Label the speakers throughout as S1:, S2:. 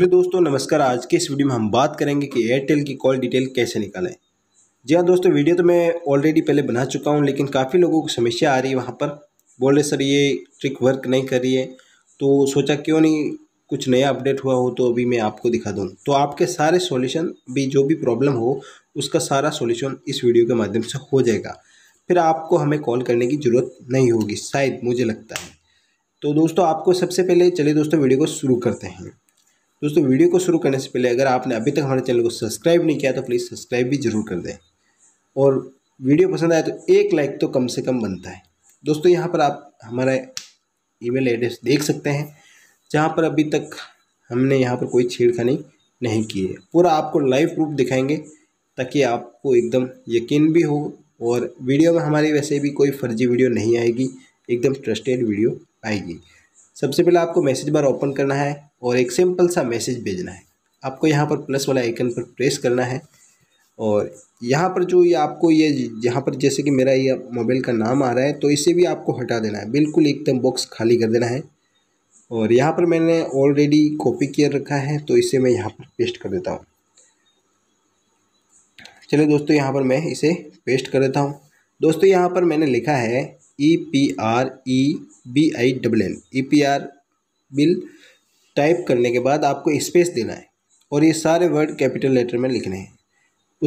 S1: hello दोस्तों नमस्कार आज के इस वीडियो में हम बात करेंगे कि एयरटेल की कॉल डिटेल कैसे निकालें जी हाँ दोस्तों वीडियो तो मैं ऑलरेडी पहले बना चुका हूँ लेकिन काफ़ी लोगों को समस्या आ रही है वहाँ पर बोल रहे सर ये ट्रिक वर्क नहीं कर रही है तो सोचा क्यों नहीं कुछ नया अपडेट हुआ हो तो अभी मैं आपको दिखा दूँ तो आपके सारे सोल्यूशन भी जो भी प्रॉब्लम हो उसका सारा सोल्यूशन इस वीडियो के माध्यम से हो जाएगा फिर आपको हमें कॉल करने की ज़रूरत नहीं होगी शायद मुझे लगता है तो दोस्तों आपको सबसे पहले चलिए दोस्तों वीडियो को शुरू करते हैं दोस्तों वीडियो को शुरू करने से पहले अगर आपने अभी तक हमारे चैनल को सब्सक्राइब नहीं किया तो प्लीज़ सब्सक्राइब भी जरूर कर दें और वीडियो पसंद आए तो एक लाइक तो कम से कम बनता है दोस्तों यहाँ पर आप हमारा ईमेल एड्रेस देख सकते हैं जहाँ पर अभी तक हमने यहाँ पर कोई छेड़खानी नहीं की है पूरा आपको लाइव प्रूफ दिखाएंगे ताकि आपको एकदम यकीन भी हो और वीडियो में हमारी वैसे भी कोई फर्जी वीडियो नहीं आएगी एकदम ट्रस्टेड वीडियो आएगी सबसे पहले आपको मैसेज बार ओपन करना है और एक सिंपल सा मैसेज भेजना है आपको यहाँ पर प्लस वाला आइकन पर प्रेस करना है और यहाँ पर जो ये आपको ये यहाँ पर जैसे कि मेरा ये मोबाइल का नाम आ रहा है तो इसे भी आपको हटा देना है बिल्कुल एकदम बॉक्स खाली कर देना है और यहाँ पर मैंने ऑलरेडी कॉपी किया रखा है तो इसे मैं यहाँ पर पेस्ट कर देता हूँ चलिए दोस्तों यहाँ पर मैं इसे पेस्ट कर देता हूँ दोस्तों यहाँ पर मैंने लिखा है E P R E B I double L E P R bill type करने के बाद आपको स्पेस देना है और ये सारे वर्ड कैपिटल लेटर में लिखने हैं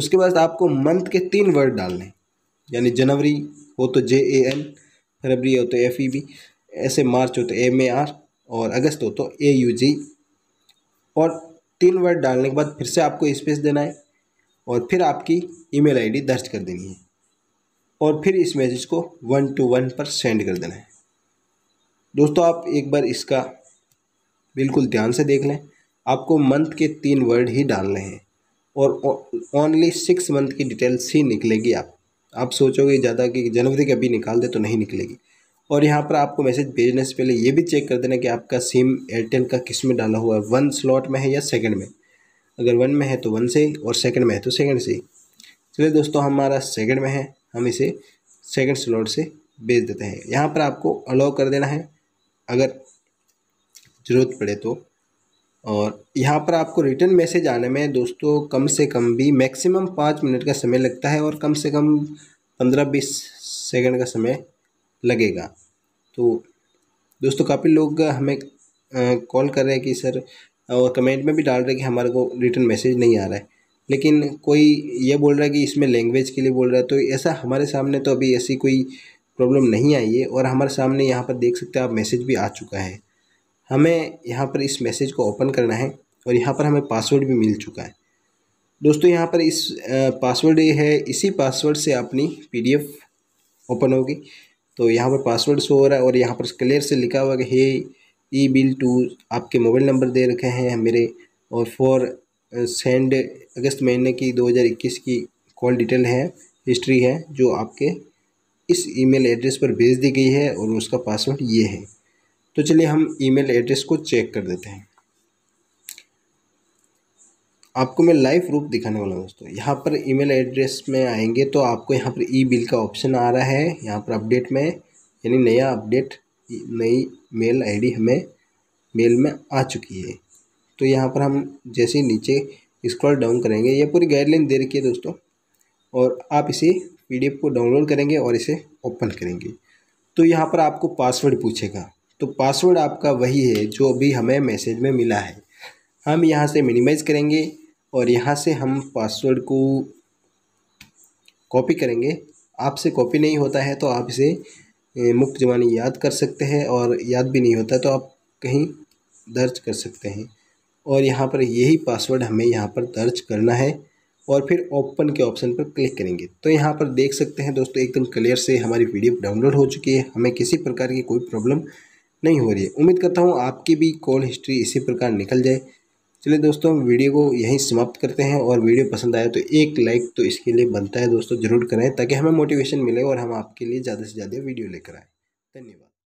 S1: उसके बाद आपको मंथ के तीन वर्ड डालने हैं यानी जनवरी तो हो तो जे ए एन फरवरी हो तो एफ ई बी ऐसे मार्च हो तो एम ए आर और अगस्त हो तो ए यू जी और तीन वर्ड डालने के बाद फिर से आपको स्पेस देना है और फिर आपकी ईमेल आईडी दर्ज कर देनी है और फिर इस मैसेज को वन टू वन पर सेंड कर देना है दोस्तों आप एक बार इसका बिल्कुल ध्यान से देख लें आपको मंथ के तीन वर्ड ही डालने हैं और ओनली सिक्स मंथ की डिटेल्स ही निकलेगी आप आप सोचोगे ज़्यादा कि जनवरी के अभी निकाल दे तो नहीं निकलेगी और यहाँ पर आपको मैसेज भेजने से पहले ये भी चेक कर देना कि आपका सिम एयरटेल का किस में डाला हुआ है वन स्लॉट में है या सेकंड में अगर वन में है तो वन से और सेकंड में है तो सेकंड से चलिए दोस्तों हमारा सेकंड में है हम इसे सेकंड स्लॉट से भेज देते हैं यहाँ पर आपको अलाउ कर देना है अगर ज़रूरत पड़े तो और यहाँ पर आपको रिटर्न मैसेज आने में दोस्तों कम से कम भी मैक्सिमम पाँच मिनट का समय लगता है और कम से कम पंद्रह बीस सेकंड का समय लगेगा तो दोस्तों काफ़ी लोग हमें कॉल कर रहे हैं कि सर और कमेंट में भी डाल रहे हैं कि हमारे को रिटर्न मैसेज नहीं आ रहा है लेकिन कोई ये बोल रहा है कि इसमें लैंग्वेज के लिए बोल रहा है तो ऐसा हमारे सामने तो अभी ऐसी कोई प्रॉब्लम नहीं आई है और हमारे सामने यहाँ पर देख सकते हैं आप मैसेज भी आ चुका है हमें यहाँ पर इस मैसेज को ओपन करना है और यहाँ पर हमें पासवर्ड भी मिल चुका है दोस्तों यहाँ पर इस पासवर्ड ये है इसी पासवर्ड से अपनी पी ओपन होगी तो यहाँ पर पासवर्ड शो हो रहा है और यहाँ पर क्लियर से लिखा हुआ है हे ई बिल टू आपके मोबाइल नंबर दे रखे हैं मेरे और फॉर सेंड अगस्त महीने की 2021 की कॉल डिटेल है हिस्ट्री है जो आपके इस ईमेल एड्रेस पर भेज दी गई है और उसका पासवर्ड ये है तो चलिए हम ईमेल एड्रेस को चेक कर देते हैं आपको मैं लाइव रूप दिखाने वाला हूँ दोस्तों यहाँ पर ईमेल एड्रेस में आएंगे तो आपको यहाँ पर ई बिल का ऑप्शन आ रहा है यहाँ पर अपडेट में यानी नया अपडेट नई मेल आईडी हमें मेल में आ चुकी है तो यहाँ पर हम जैसे नीचे स्क्रॉल डाउन करेंगे ये पूरी गाइडलाइन दे रखी है दोस्तों और आप इसे पी को डाउनलोड करेंगे और इसे ओपन करेंगे तो यहाँ पर आपको पासवर्ड पूछेगा तो पासवर्ड आपका वही है जो अभी हमें मैसेज में मिला है हम यहाँ से मिनिमाइज़ करेंगे और यहाँ से हम पासवर्ड को कॉपी करेंगे आपसे कॉपी नहीं होता है तो आप इसे मुफ्त जबानी याद कर सकते हैं और याद भी नहीं होता तो आप कहीं दर्ज कर सकते हैं और यहाँ पर यही पासवर्ड हमें यहाँ पर दर्ज करना है और फिर ओपन के ऑप्शन पर क्लिक करेंगे तो यहाँ पर देख सकते हैं दोस्तों एकदम क्लियर से हमारी वीडियो डाउनलोड हो चुकी है हमें किसी प्रकार की कोई प्रॉब्लम नहीं हो रही है उम्मीद करता हूँ आपकी भी कॉल हिस्ट्री इसी प्रकार निकल जाए चलिए दोस्तों हम वीडियो को यहीं समाप्त करते हैं और वीडियो पसंद आया तो एक लाइक तो इसके लिए बनता है दोस्तों ज़रूर करें ताकि हमें मोटिवेशन मिले और हम आपके लिए ज़्यादा से ज़्यादा वीडियो लेकर आएँ धन्यवाद